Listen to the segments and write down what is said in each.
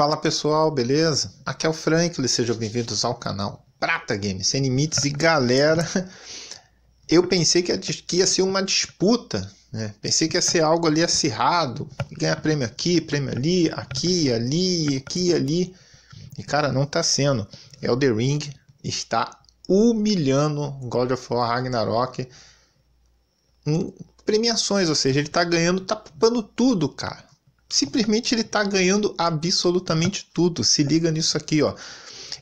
Fala pessoal, beleza? Aqui é o Franklin, sejam bem-vindos ao canal Prata Games Sem Limites e galera, eu pensei que ia ser uma disputa, né? Pensei que ia ser algo ali acirrado, ganhar prêmio aqui, prêmio ali, aqui, ali, aqui, ali. E cara, não tá sendo. Elder Ring está humilhando God of War Ragnarok em premiações, ou seja, ele tá ganhando, tá poupando tudo, cara simplesmente ele está ganhando absolutamente tudo. Se liga nisso aqui, ó.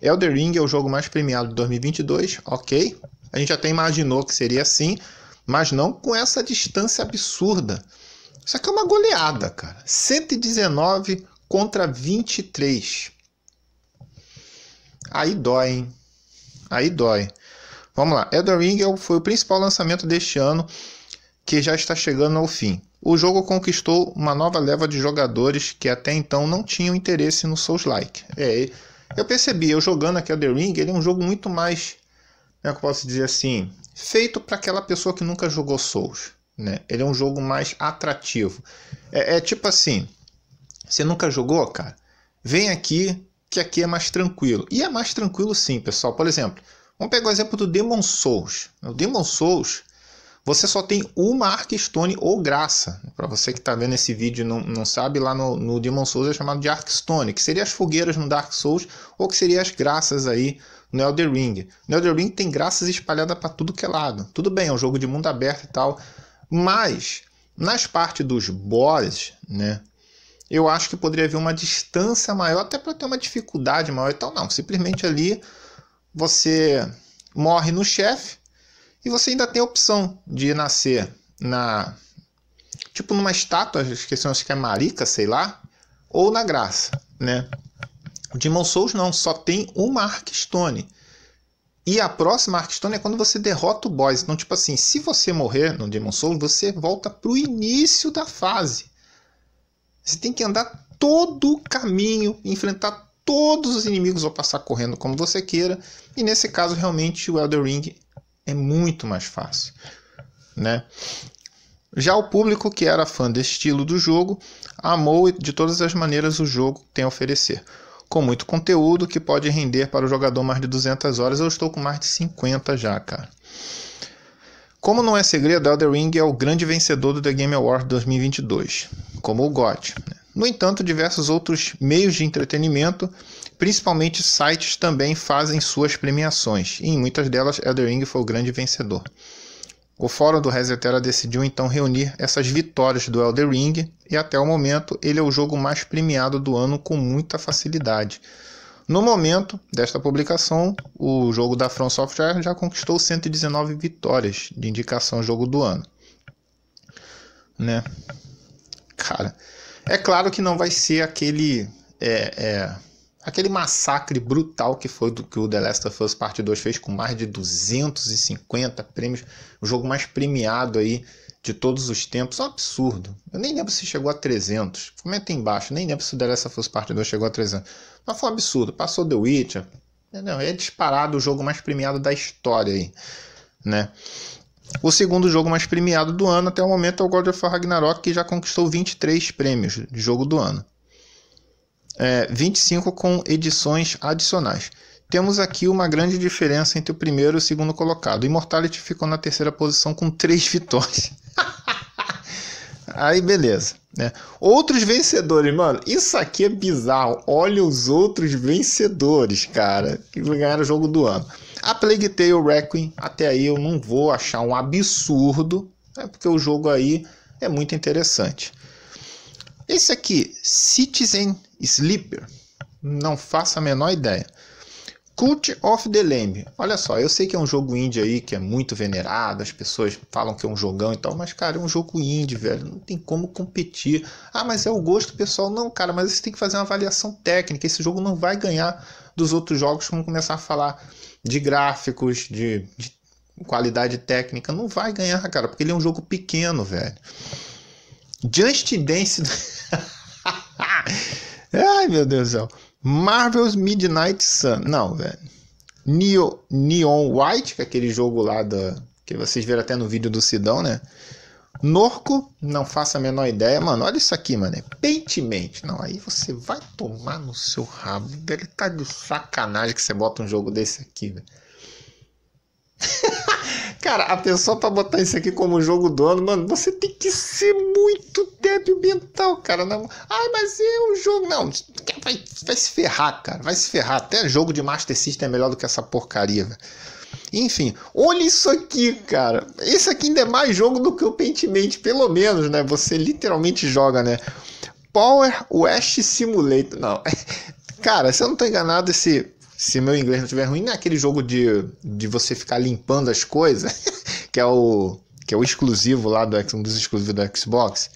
Elder Ring é o jogo mais premiado de 2022, ok. A gente até imaginou que seria assim, mas não com essa distância absurda. Isso aqui é uma goleada, cara. 119 contra 23. Aí dói, hein? Aí dói. Vamos lá. Elder Ring é foi o principal lançamento deste ano, que já está chegando ao fim o jogo conquistou uma nova leva de jogadores que até então não tinham interesse no Souls-like. É, eu percebi, eu jogando aqui The Ring, ele é um jogo muito mais, é que eu posso dizer assim, feito para aquela pessoa que nunca jogou Souls. Né? Ele é um jogo mais atrativo. É, é tipo assim, você nunca jogou, cara? Vem aqui, que aqui é mais tranquilo. E é mais tranquilo sim, pessoal. Por exemplo, vamos pegar o exemplo do Demon Souls. O Demon Souls você só tem uma Stone ou graça. Para você que está vendo esse vídeo e não, não sabe, lá no, no Demon Souls é chamado de Stone, que seria as fogueiras no Dark Souls ou que seria as graças aí no Elder Ring. No Elder Ring tem graças espalhadas para tudo que é lado. Tudo bem, é um jogo de mundo aberto e tal, mas nas partes dos boss, né? Eu acho que poderia haver uma distância maior, até para ter uma dificuldade maior e tal. Não, simplesmente ali você morre no chefe, e você ainda tem a opção de nascer na. Tipo numa estátua, esqueci, acho que é Marica, sei lá. Ou na Graça, né? O Demon Souls não, só tem uma Arkstone. E a próxima Arkstone é quando você derrota o boss. Então, tipo assim, se você morrer no Demon Souls, você volta pro início da fase. Você tem que andar todo o caminho, enfrentar todos os inimigos ou passar correndo como você queira. E nesse caso, realmente, o Elder Ring é muito mais fácil, né? Já o público que era fã do estilo do jogo amou de todas as maneiras o jogo tem a oferecer, com muito conteúdo que pode render para o jogador mais de 200 horas. Eu estou com mais de 50 já, cara. Como não é segredo, Elden Ring é o grande vencedor do The Game Awards 2022, como o GOT. Né? No entanto, diversos outros meios de entretenimento principalmente sites também fazem suas premiações, e em muitas delas Eldering foi o grande vencedor. O fórum do Resetera decidiu então reunir essas vitórias do Eldering e até o momento ele é o jogo mais premiado do ano com muita facilidade. No momento desta publicação, o jogo da From Software já conquistou 119 vitórias de indicação jogo do ano. Né? Cara, é claro que não vai ser aquele é, é, aquele massacre brutal que foi do que o The Last of Us Part 2 fez com mais de 250 prêmios, o jogo mais premiado aí de todos os tempos, é um absurdo. Eu nem lembro se chegou a 300. Comenta aí embaixo, nem lembro se o The Last of Us Part 2 chegou a 300. Mas foi um absurdo, passou The Witcher. é disparado o jogo mais premiado da história aí, né? O segundo jogo mais premiado do ano até o momento é o God of War Ragnarok, que já conquistou 23 prêmios de jogo do ano é, 25 com edições adicionais. Temos aqui uma grande diferença entre o primeiro e o segundo colocado. Immortality ficou na terceira posição com três vitórias. Aí beleza, né? Outros vencedores, mano. Isso aqui é bizarro. Olha os outros vencedores, cara, que ganharam o jogo do ano. A Plague Tale Requiem, até aí eu não vou achar um absurdo, né? porque o jogo aí é muito interessante. Esse aqui, Citizen Sleeper? Não faço a menor ideia. Cult of the Lamb. Olha só, eu sei que é um jogo indie aí que é muito venerado, as pessoas falam que é um jogão e tal, mas cara, é um jogo indie, velho, não tem como competir. Ah, mas é o gosto pessoal. Não, cara, mas você tem que fazer uma avaliação técnica. Esse jogo não vai ganhar dos outros jogos, vamos começar a falar de gráficos, de, de qualidade técnica. Não vai ganhar, cara, porque ele é um jogo pequeno, velho. Just Dance meu Deus do céu. Marvel's Midnight Sun. Não, velho. Neo, Neon White, que é aquele jogo lá da. Que vocês viram até no vídeo do Sidão, né? Norco, não faço a menor ideia. Mano, olha isso aqui, mano. É Não, aí você vai tomar no seu rabo. Ele tá de sacanagem que você bota um jogo desse aqui, velho. Cara, a pessoa para botar isso aqui como jogo do ano, mano, você tem que ser muito débil mental, cara. Não, Ai, mas é um jogo. Não, vai, vai se ferrar, cara. Vai se ferrar. Até jogo de Master System é melhor do que essa porcaria, velho. Enfim, olha isso aqui, cara. Esse aqui ainda é mais jogo do que o Pentiment, pelo menos, né? Você literalmente joga, né? Power West Simulator. Não, cara, se eu não tô enganado, esse se meu inglês não estiver ruim, não é aquele jogo de, de você ficar limpando as coisas, que é o que é o exclusivo lá do um dos exclusivos da Xbox.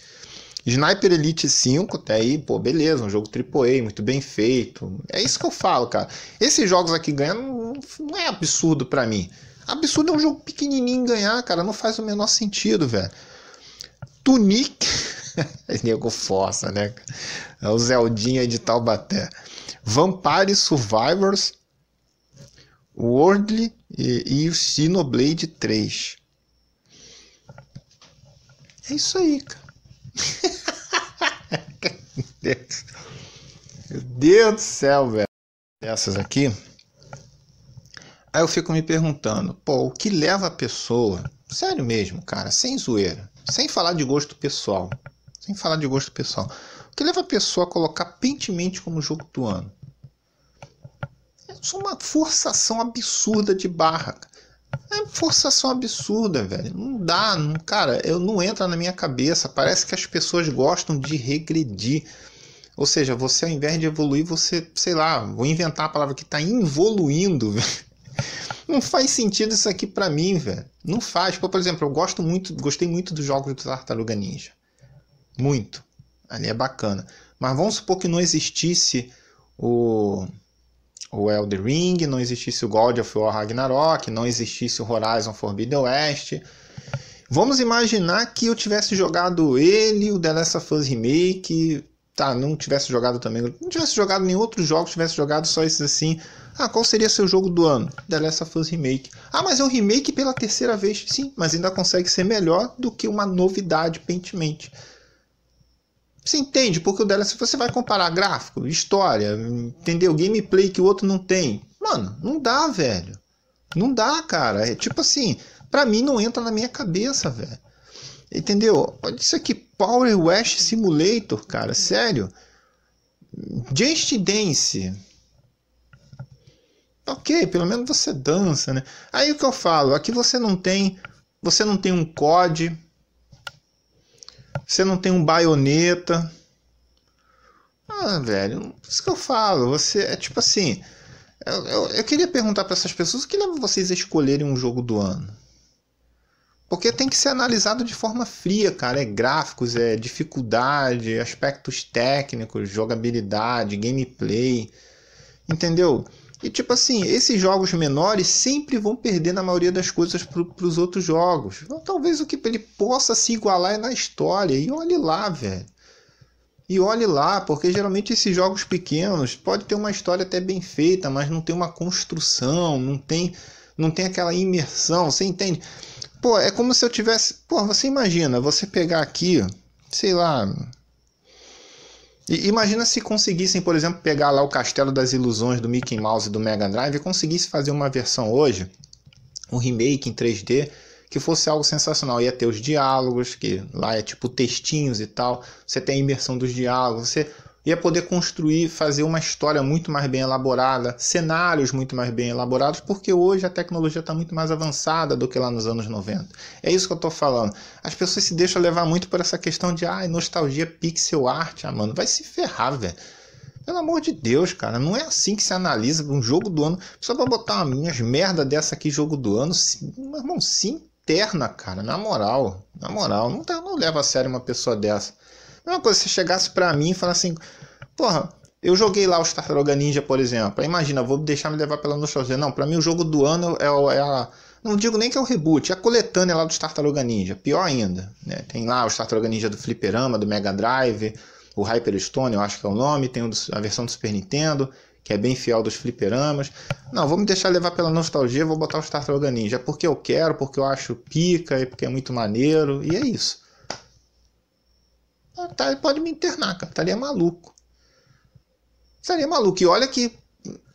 Sniper Elite 5, até aí, pô, beleza, um jogo AAA, muito bem feito. É isso que eu falo, cara. Esses jogos aqui ganham não é absurdo para mim. Absurdo é um jogo pequenininho ganhar, cara, não faz o menor sentido, velho. Tunic, nego força, né? É o Zeldinha de Taubaté. Vampire Survivors, Worldly e, e Xenoblade 3. É isso aí, cara. Meu Deus do céu, velho. Essas aqui. Aí eu fico me perguntando, pô, o que leva a pessoa, sério mesmo, cara, sem zoeira, sem falar de gosto pessoal, sem falar de gosto pessoal, o que leva a pessoa a colocar pentemente como jogo do ano? É uma forçação absurda de barra. É forçação absurda, velho. Não dá, não, cara, eu não entra na minha cabeça. Parece que as pessoas gostam de regredir. Ou seja, você ao invés de evoluir, você, sei lá, vou inventar a palavra que está involuindo. Velho. Não faz sentido isso aqui para mim, velho. Não faz. Por exemplo, eu gosto muito, gostei muito dos jogos do Tartaruga Ninja. Muito ali é bacana. Mas vamos supor que não existisse o, o Elden Ring, não existisse o God of War Ragnarok, não existisse o Horizon Forbidden West. Vamos imaginar que eu tivesse jogado ele, o The Last of Us Remake, tá, não tivesse jogado também, não tivesse jogado nenhum outro jogo, tivesse jogado só esses assim. Ah, qual seria seu jogo do ano? The Last of Us Remake. Ah, mas é um remake pela terceira vez. Sim, mas ainda consegue ser melhor do que uma novidade pentemente. Você entende, porque o dela, se você vai comparar gráfico, história, entendeu? Gameplay que o outro não tem. Mano, não dá, velho. Não dá, cara. É tipo assim, pra mim não entra na minha cabeça, velho. Entendeu? Olha isso aqui, Power West Simulator, cara, sério. Just Dance. Ok, pelo menos você dança, né? Aí o que eu falo, aqui você não tem, você não tem um COD, você não tem um baioneta. Ah, velho, por isso que eu falo. Você é tipo assim. Eu, eu, eu queria perguntar para essas pessoas o que leva vocês a escolherem um jogo do ano. Porque tem que ser analisado de forma fria, cara. É gráficos, é dificuldade, aspectos técnicos, jogabilidade, gameplay. Entendeu? E tipo assim, esses jogos menores sempre vão perder na maioria das coisas para os outros jogos. Então, talvez o que ele possa se igualar é na história. E olhe lá, velho. E olhe lá, porque geralmente esses jogos pequenos pode ter uma história até bem feita, mas não tem uma construção, não tem, não tem aquela imersão, você entende? Pô, é como se eu tivesse, pô, você imagina, você pegar aqui, sei lá, e imagina se conseguissem, por exemplo, pegar lá o Castelo das Ilusões do Mickey Mouse e do Mega Drive e conseguisse fazer uma versão hoje, um remake em 3D, que fosse algo sensacional. Ia ter os diálogos, que lá é tipo textinhos e tal. Você tem a imersão dos diálogos, você ia poder construir, fazer uma história muito mais bem elaborada, cenários muito mais bem elaborados, porque hoje a tecnologia está muito mais avançada do que lá nos anos 90. É isso que eu estou falando. As pessoas se deixam levar muito por essa questão de ah, nostalgia pixel art, ah, mano, vai se ferrar, velho. Pelo amor de Deus, cara, não é assim que se analisa um jogo do ano. Só pra botar uma minhas merda dessa aqui, jogo do ano, se, meu irmão, se interna, cara, na moral, na moral, não, tá, não leva a sério uma pessoa dessa é uma coisa se chegasse para mim e falasse assim, porra, eu joguei lá o Tartaruga Ninja, por exemplo. Aí imagina, vou deixar me levar pela nostalgia. Não, para mim o jogo do ano é, é a. Não digo nem que é o reboot, é a coletânea lá do Tartaruga Ninja. Pior ainda. Né? Tem lá o Tartaruga Ninja do Fliperama, do Mega Drive, o Hyperstone, eu acho que é o nome. Tem a versão do Super Nintendo, que é bem fiel dos fliperamas. Não, vou me deixar levar pela nostalgia, vou botar o Tartaruga Ninja. É porque eu quero, porque eu acho pica, e porque é muito maneiro, e é isso. Ah, tá, pode me internar, cara. Estaria maluco. Estaria maluco. E olha que,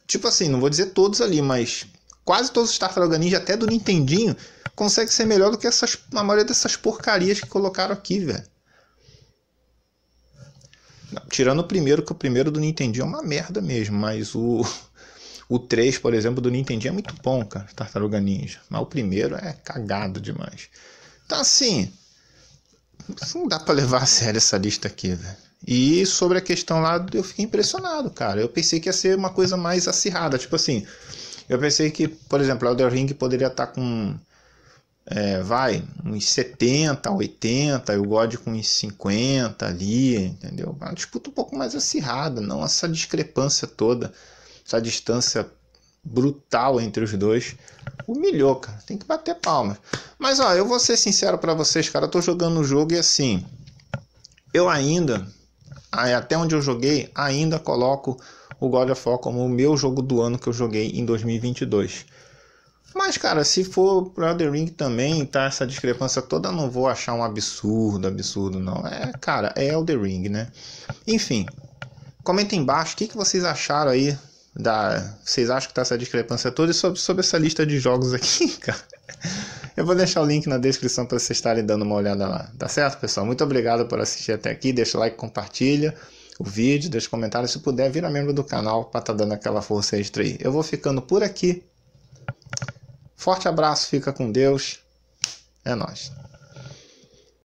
tipo assim, não vou dizer todos ali, mas quase todos os Tartaruga Ninja, até do Nintendinho, consegue ser melhor do que essas, a maioria dessas porcarias que colocaram aqui, velho. Tirando o primeiro, que o primeiro do Nintendinho é uma merda mesmo, mas o. O 3, por exemplo, do Nintendinho é muito bom, cara, Tartaruga Ninja. Mas o primeiro é cagado demais. Então, assim, não dá para levar a sério essa lista aqui, velho. E sobre a questão lá, eu fiquei impressionado, cara. Eu pensei que ia ser uma coisa mais acirrada. Tipo assim, eu pensei que, por exemplo, o Elder Ring poderia estar tá com. É, vai, uns 70, 80, e o God com uns 50 ali, entendeu? Uma disputa um pouco mais acirrada, não essa discrepância toda, essa distância brutal entre os dois. Humilhou, cara. Tem que bater palmas. Mas, ó, eu vou ser sincero para vocês, cara. Eu tô jogando o jogo e assim. Eu ainda, até onde eu joguei, ainda coloco o God of War como o meu jogo do ano que eu joguei em 2022. Mas, cara, se for pro Elden Ring também, tá essa discrepância toda, não vou achar um absurdo, absurdo, não. É, cara, é Elden Ring, né? Enfim, comenta embaixo o que, que vocês acharam aí da. Vocês acham que tá essa discrepância toda? E sobre, sobre essa lista de jogos aqui, cara. Eu vou deixar o link na descrição para vocês estarem dando uma olhada lá. Tá certo, pessoal? Muito obrigado por assistir até aqui. Deixa o like, compartilha o vídeo, deixa comentário, Se puder, vira membro do canal para estar tá dando aquela força extra aí. Eu vou ficando por aqui. Forte abraço, fica com Deus. É nóis.